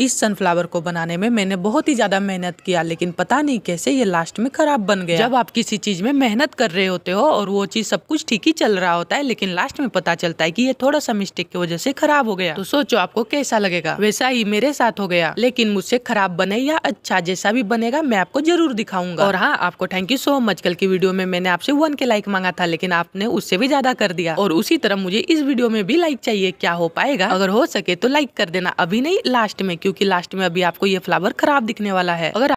इस सनफ्लावर को बनाने में मैंने बहुत ही ज़्यादा मेहनत किया लेकिन पता नहीं कैसे ये लास्ट में ख़राब बन गया जब आप किसी चीज़ में मेहनत कर रहे होते हो और वो चीज़ सब कुछ ठीक ही चल रहा होता है लेकिन लास्ट में पता चलता है की ये थोड़ा सा मिस्टेक की वजह से खराब हो गया तो सोचो आपको कैसा लगेगा वैसा ही मेरे साथ हो गया लेकिन मुझसे खराब बने या अच्छा जैसा भी बनेगा मैं आपको जरूर दिखाऊंगा और हाँ आपको थैंक यू सो मच कल की वीडियो में मैंने आपसे वन के लाइक मांगा था लेकिन आपने उससे भी ज्यादा कर दिया और उसी तरह मुझे इस वीडियो में भी लाइक चाहिए क्या हो पाएगा अगर हो सके तो लाइक कर देना अभी नहीं लास्ट में क्यों क्योंकि लास्ट में अभी आपको ये फ्लावर खराब दिखने वाला है अगर